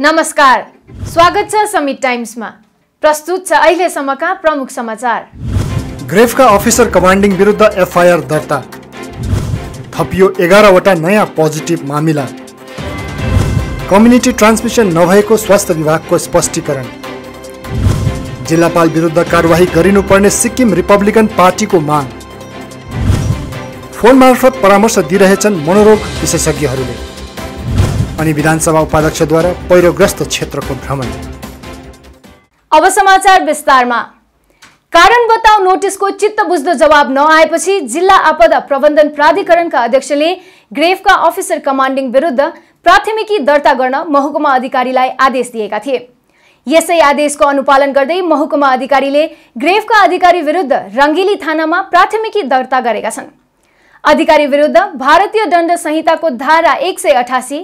नमस्कार स्वागत छ समिट टाइम्समा प्रस्तुत छ अहिलेसम्मका प्रमुख समाचार ग्रेफका अफिसर कमान्डिङ विरुद्ध एफआइआर दर्ता थपियो एघारवटा नयाँ पोजिटिभ मामिला कम्युनिटी ट्रान्समिसन नभएको स्वास्थ्य विभागको स्पष्टीकरण जिल्लापाल विरुद्ध कारवाही गरिनुपर्ने सिक्किम रिपब्लिकन पार्टीको माग फोन मार्फत परामर्श दिइरहेछन् मनोरोग विशेषज्ञहरूले अनि विधानसभा उपाध्यक्षद्वारा पहिरोग्रस्त क्षेत्रको भ्रमण अब समाचार विस्तारमा कारण बताउ नोटिसको चित्त बुझ्दो जवाब नआएपछि जिल्ला आपदा प्रबन्धन प्राधिकरणका अध्यक्षले ग्रेफका अफिसर कमान्डिङ विरुद्ध प्राथमिकी दर्ता गर्न महकुमा अधिकारीलाई आदेश दिएका थिए यसै आदेशको अनुपालन गर्दै महकुमा अधिकारीले ग्रेफका अधिकारी विरुद्ध रङ्गिली थानामा प्राथमिकी दर्ता गरेका छन् अधिकारी विरुद्ध भारतीय दण्ड संहिताको धारा एक सय अठासी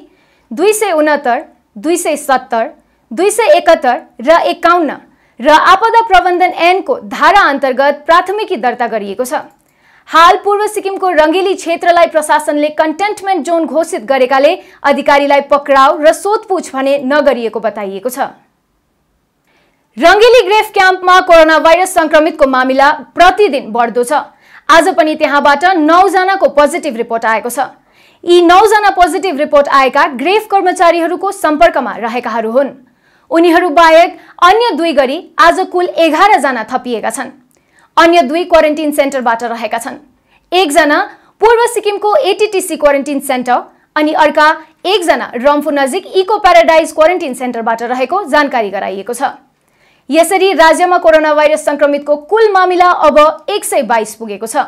दुई सय उनात्तर दुई सय सत्तर दुई सय एकहत्तर र एकाउन्न र आपदा प्रबन्धन ऐनको धारा अन्तर्गत प्राथमिकी दर्ता गरिएको छ हाल पूर्व सिक्किमको रङ्गेली क्षेत्रलाई प्रशासनले कन्टेन्टमेन्ट जोन घोषित गरेकाले अधिकारीलाई पक्राउ र सोधपुछ भने नगरिएको बताइएको छ रङ्गेली ग्रेफ क्याम्पमा कोरोना भाइरस सङ्क्रमितको मामिला प्रतिदिन बढ्दो छ आज पनि त्यहाँबाट नौजनाको पोजिटिभ रिपोर्ट आएको छ यी नौजना पोजिटिभ रिपोर्ट आएका ग्रेफ कर्मचारीहरूको सम्पर्कमा रहेकाहरू हुन् उनीहरू बाहेक अन्य दुई गरी आज कुल एघारजना थपिएका छन् अन्य दुई क्वारेन्टिन सेन्टरबाट रहेका छन् एकजना पूर्व सिक्किमको एटिटिसी क्वारेन्टिन सेन्टर अनि अर्का एकजना रम्फू नजिक इको प्याराडाइज क्वारेन्टिन सेन्टरबाट रहेको जानकारी गराइएको छ यसरी राज्यमा कोरोना भाइरस सङ्क्रमितको कुल मामिला अब एक सय बाइस पुगेको छ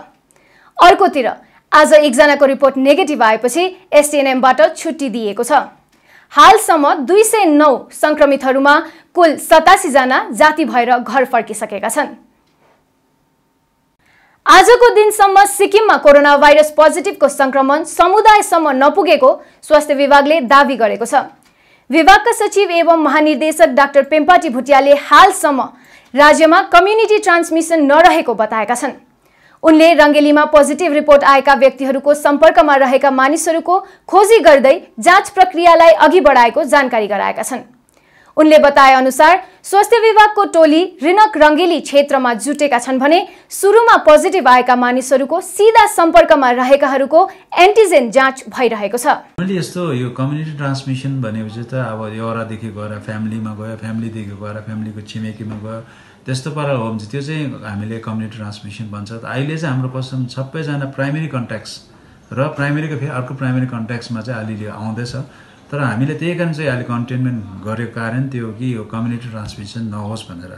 अर्कोतिर आज एकजनाको रिपोर्ट नेगेटिभ आएपछि एसटिएनएमबाट छुट्टी दिएको छ हालसम्म दुई सय नौ सङ्क्रमितहरूमा कुल सतासीजना जाति भएर घर फर्किसकेका छन् आजको दिनसम्म सिक्किममा कोरोना भाइरस पोजिटिभको सङ्क्रमण समुदायसम्म नपुगेको स्वास्थ्य विभागले दावी गरेको छ विभागका सचिव एवं महानिर्देशक डाक्टर पेम्पाटी भुटियाले हालसम्म राज्यमा कम्युनिटी ट्रान्समिसन नरहेको बताएका छन् उनले रङ्गेलीमा पोजिटिभ रिपोर्ट आएका व्यक्तिहरूको सम्पर्कमा रहेका मानिसहरूको खोजी गर्दै जाँच प्रक्रियालाई अघि बढाएको जानकारी गराएका छन् उनले बताए अनुसार स्वास्थ्य विभागको टोली रिनक रङ्गेली क्षेत्रमा जुटेका छन् भने सुरुमा पोजिटिभ आएका मानिसहरूको सिधा सम्पर्कमा रहेकाहरूको एन्टिजेन जाँच भइरहेको छ मैले यस्तो यो कम्युनिटी ट्रान्समिसन भनेपछि त अब एउटादेखि गएर फ्यामिलीमा गयो फ्यामिलीदेखि गएर फ्यामिलीको छिमेकीमा गयो त्यस्तो पारा हो भने चाहिँ त्यो चाहिँ हामीले कम्युनिटी ट्रान्समिसन भन्छ अहिले चाहिँ हाम्रो कस्टम सबैजना प्राइमेरी कन्ट्याक्ट्स र प्राइमेरीको फेरि अर्को प्राइमेरी कन्ट्याक्ट्समा चाहिँ अलिअलि आउँदैछ तर हामीले त्यही कारण चाहिँ अहिले कन्टेनमेन्ट गरेको कारण त्यो कि यो कम्युनिटी ट्रान्समिसन नहोस् भनेर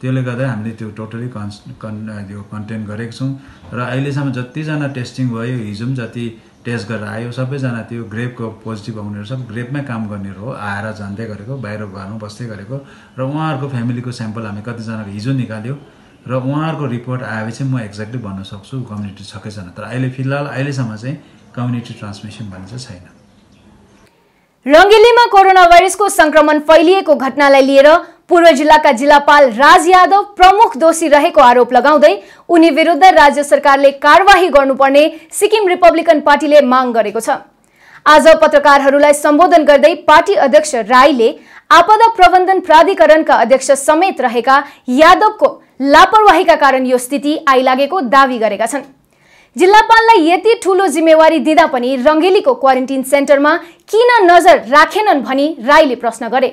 त्यसले गर्दा हामीले त्यो टोटली कन् कन् यो कन्टेन्ट गरेको छौँ र अहिलेसम्म जतिजना टेस्टिङ भयो हिजो पनि जति टेस्ट गरेर आयो सबैजना त्यो ग्रेपको पोजिटिभ आउनेहरू सब ग्रेपमै काम गर्नेहरू हो आएर जाँदै गरेको बाहिर घरमा बस्दै गरेको र उहाँहरूको फ्यामिलीको स्याम्पल हामी कतिजनाको हिजो निकाल्यो र उहाँहरूको रिपोर्ट आएपछि म एक्ज्याक्टली भन्न सक्छु कम्युनिटी छ कि छैन तर अहिले फिलहाल अहिलेसम्म चाहिँ कम्युनिटी ट्रान्समिसन भन्ने चाहिँ छैन रङ्गेलीमा कोरोना भाइरसको संक्रमण फैलिएको घटनालाई लिएर पूर्व जिल्लाका जिल्लापाल राज यादव प्रमुख दोषी रहेको आरोप लगाउँदै उनी विरुद्ध राज्य सरकारले कारवाही गर्नुपर्ने सिक्किम रिपब्लिकन पार्टीले माग गरेको छ आज पत्रकारहरूलाई सम्बोधन गर्दै पार्टी अध्यक्ष राईले आपदा प्रबन्धन प्राधिकरणका अध्यक्ष समेत रहेका यादवको लापरवाहीका कारण यो स्थिति आइलागेको दावी गरेका छन् जिल्लापाललाई यति ठुलो जिम्मेवारी दिँदा पनि रङ्गेलीको क्वारेन्टिन सेन्टरमा किन नजर राखेनन् भनी राईले प्रश्न गरे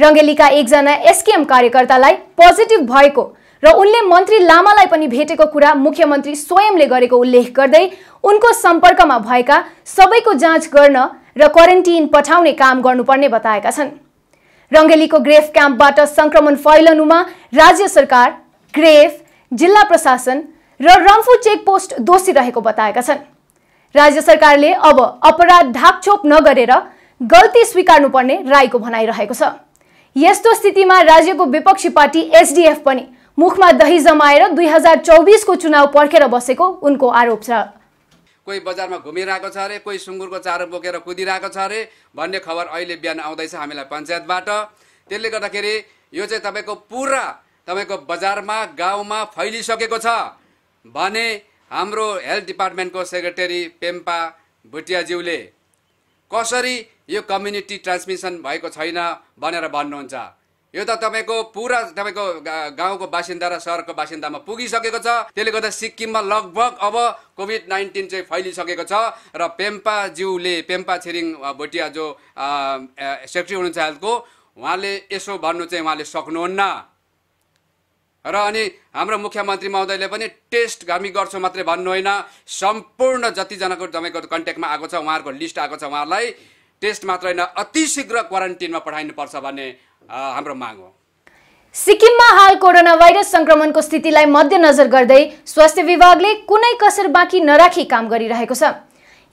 रङ्गेलीका एकजना एसकेएम कार्यकर्तालाई पोजिटिभ भएको र उनले मन्त्री लामालाई पनि भेटेको कुरा मुख्यमन्त्री स्वयंले गरेको उल्लेख गर्दै उनको सम्पर्कमा भएका सबैको जाँच गर्न र क्वारेन्टिन पठाउने काम गर्नुपर्ने बताएका छन् रङ्गेलीको ग्रेफ क्याम्पबाट सङ्क्रमण फैलनुमा राज्य सरकार ग्रेफ जिल्ला प्रशासन र रम्फू चेकपोस्ट दोषी रहेको बताएका छन् राज्य सरकारले अब अपराध ढाकछोप नगरेर गल्ती स्वीकार्नुपर्ने राईको भनाइरहेको छ यस्तो स्थितिमा राज्यको विपक्षी पार्टी एसडिएफ पनि मुखमा दही जमाएर दुई हजार चौबिसको चुनाव पर्खेर बसेको उनको आरोप छ कोही बजारमा घुमिरहेको छ अरे कोही सुँगुरको चारो बोकेर कुदिरहेको छ अरे भन्ने खबर अहिले बिहान आउँदैछ हामीलाई पञ्चायतबाट त्यसले गर्दाखेरि यो चाहिँ तपाईँको पुरा तपाईँको बजारमा गाउँमा फैलिसकेको छ भने हाम्रो हेल्थ डिपार्टमेन्टको सेक्रेटरी पेम्पा भुटियाज्यूले कसरी यो कम्युनिटी ट्रान्समिसन भएको छैन भनेर भन्नुहुन्छ यो त तपाईँको पुरा तपाईँको गाउँको बासिन्दा र सहरको बासिन्दामा पुगिसकेको छ त्यसले गर्दा सिक्किममा लगभग अब कोभिड नाइन्टिन चाहिँ फैलिसकेको छ र पेम्पाज्यूले पेम्पा छिरिङ भोटिया जो सेक्रेटरी हुनुहुन्छ हेल्थको उहाँले यसो भन्नु चाहिँ उहाँले सक्नुहुन्न र अनि हाम्रो मुख्यमन्त्री महोदयले पनि टेस्ट हामी गर्छौँ मात्रै भन्नु होइन सम्पूर्ण जतिजनाको तपाईँको कन्ट्याक्टमा आएको छ उहाँहरूको लिस्ट आएको छ उहाँहरूलाई टेस्ट मात्र होइन अति शीघ्र क्वारेन्टिनमा पठाइनुपर्छ भन्ने हाम्रो माग हो सिक्किममा हाल कोरोना भाइरस सङ्क्रमणको स्थितिलाई मध्यनजर गर्दै स्वास्थ्य विभागले कुनै कसर बाँकी नराखी काम गरिरहेको छ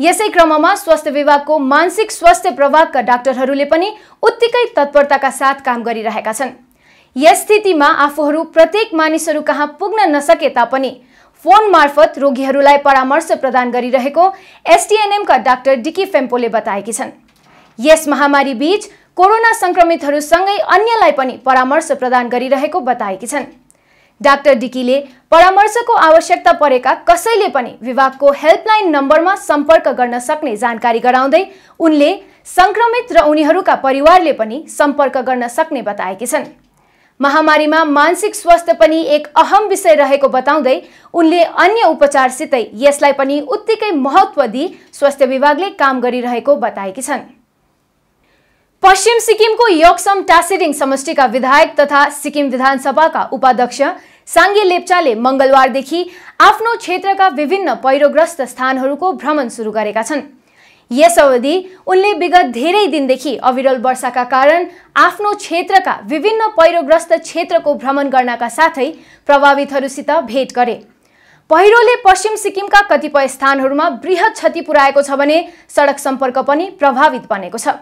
यसै क्रममा स्वास्थ्य विभागको मानसिक स्वास्थ्य प्रभागका डाक्टरहरूले पनि उत्तिकै तत्परताका साथ काम गरिरहेका छन् यस स्थितिमा आफूहरू प्रत्येक मानिसहरू कहाँ पुग्न नसके तापनि फोन मार्फत रोगीहरूलाई परामर्श प्रदान गरिरहेको एसटिएनएमका डाक्टर डिकी फेम्पोले बताएकी छन् यस महामारी बीच कोरोना सङ्क्रमितहरूसँगै अन्यलाई पनि परामर्श प्रदान गरिरहेको बताएकी छन् डाक्टर डिकीले परामर्शको आवश्यकता परेका कसैले पनि विभागको हेल्पलाइन नम्बरमा सम्पर्क गर्न सक्ने जानकारी गराउँदै उनले सङ्क्रमित र उनीहरूका परिवारले पनि सम्पर्क गर्न सक्ने बताएकी छन् महामारीमा मानसिक स्वास्थ्य पनि एक अहम विषय रहेको बताउँदै उनले अन्य उपचारसितै यसलाई पनि उत्तिकै महत्त्व दिई स्वास्थ्य विभागले काम गरिरहेको बताएकी छन् पश्चिम सिक्किमको यक्सम टासिडिङ समष्टिका विधायक तथा सिक्किम विधानसभाका उपाध्यक्ष साङ्गे लेप्चाले मङ्गलबारदेखि आफ्नो क्षेत्रका विभिन्न पहिरोग्रस्त स्थानहरूको भ्रमण सुरु गरेका छन् यस अवधि उनले विगत धेरै दिनदेखि अविरल वर्षाका कारण आफ्नो क्षेत्रका विभिन्न पहिरोग्रस्त क्षेत्रको भ्रमण गर्नका साथै प्रभावितहरूसित भेट गरे पहिरोले पश्चिम सिक्किमका कतिपय स्थानहरूमा वृहत क्षति पुर्याएको छ भने सडक सम्पर्क पनि प्रभावित बनेको छ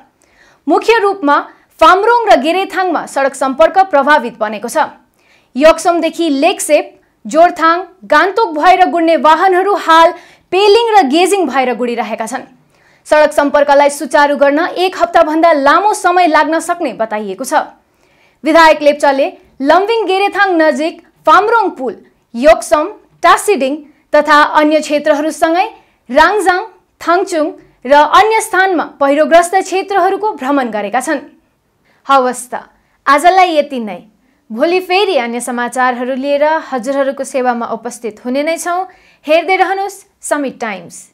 मुख्य रूपमा फामरोङ र गेरेथाङमा सडक सम्पर्क प्रभावित बनेको छ यक्समदेखि लेकसेप जोरथाङ गान्तोक भएर गुड्ने वाहनहरू हाल पेलिङ र गेजिङ भएर गुडिरहेका छन् सडक सम्पर्कलाई सुचारू गर्न एक हप्ताभन्दा लामो समय लाग्न सक्ने बताइएको छ विधायक लेप्चाले लम्बिङ गेरेथाङ नजिक फामरोङ पुल योक्सम टासिडिङ तथा अन्य क्षेत्रहरूसँगै राङजाङ थाङचुङ र अन्य स्थानमा पहिरोग्रस्त क्षेत्रहरूको भ्रमण गरेका छन् हवस् त आजलाई यति नै भोलि फेरि अन्य समाचारहरू लिएर हजुरहरूको सेवामा उपस्थित हुने नै छौँ हेर्दै रहनुहोस् समिट टाइम्स